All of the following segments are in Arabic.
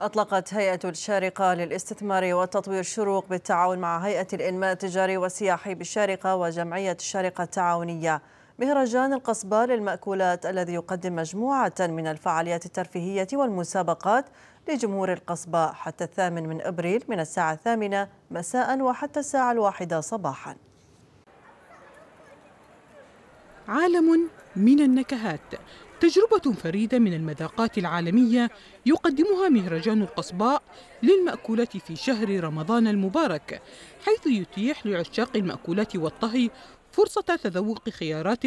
أطلقت هيئة الشارقة للاستثمار والتطوير شروق بالتعاون مع هيئة الإنماء التجاري والسياحي بالشارقة وجمعية الشارقة التعاونية مهرجان القصبة للمأكولات الذي يقدم مجموعة من الفعاليات الترفيهية والمسابقات لجمهور القصبة حتى الثامن من أبريل من الساعة الثامنة مساء وحتى الساعة الواحدة صباحاً عالم من النكهات تجربة فريدة من المذاقات العالمية يقدمها مهرجان القصباء للمأكولات في شهر رمضان المبارك حيث يتيح لعشاق المأكولات والطهي فرصة تذوق خيارات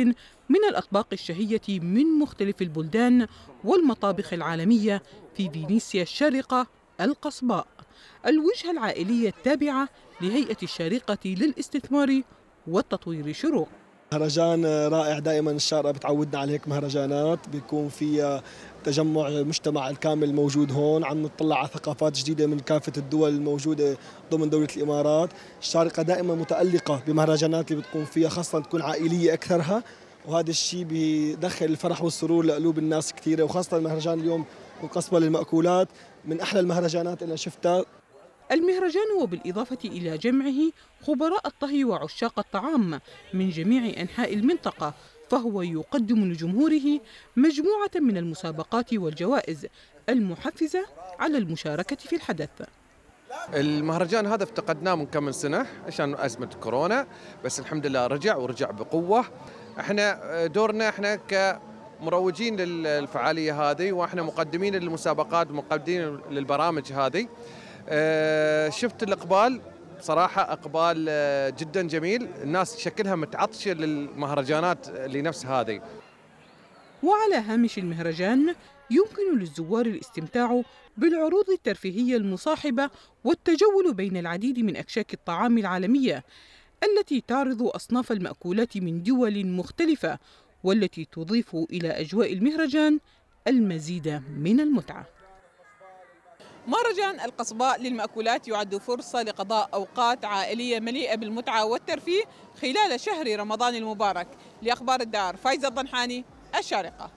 من الأطباق الشهية من مختلف البلدان والمطابخ العالمية في فينيسيا الشارقة القصباء الوجهة العائلية التابعة لهيئة الشارقة للاستثمار والتطوير شروق مهرجان رائع دائما الشارقة بتعودنا على هيك مهرجانات بيكون فيها تجمع المجتمع الكامل موجود هون عم نطلع على ثقافات جديدة من كافة الدول الموجودة ضمن دولة الإمارات الشارقة دائما متألقة بمهرجانات اللي بتكون فيها خاصة تكون عائلية أكثرها وهذا الشيء بيدخل الفرح والسرور لقلوب الناس كثيرة وخاصة المهرجان اليوم والقصبة للمأكولات من أحلى المهرجانات اللي شفتها المهرجان وبالإضافة إلى جمعه خبراء الطهي وعشاق الطعام من جميع أنحاء المنطقة فهو يقدم لجمهوره مجموعة من المسابقات والجوائز المحفزة على المشاركة في الحدث المهرجان هذا افتقدناه من كم من سنة عشان أزمة كورونا بس الحمد لله رجع ورجع بقوة احنا دورنا احنا كمروجين للفعالية هذه واحنا مقدمين للمسابقات ومقدمين للبرامج هذه آه، شفت الاقبال صراحة اقبال آه، جدا جميل، الناس شكلها متعطشة للمهرجانات اللي نفس هذه. وعلى هامش المهرجان يمكن للزوار الاستمتاع بالعروض الترفيهية المصاحبة والتجول بين العديد من أكشاك الطعام العالمية التي تعرض أصناف المأكولات من دول مختلفة والتي تضيف إلى أجواء المهرجان المزيد من المتعة مهرجان القصباء للمأكولات يعد فرصة لقضاء أوقات عائلية مليئة بالمتعة والترفيه خلال شهر رمضان المبارك لأخبار الدار فايزة الضنحاني الشارقة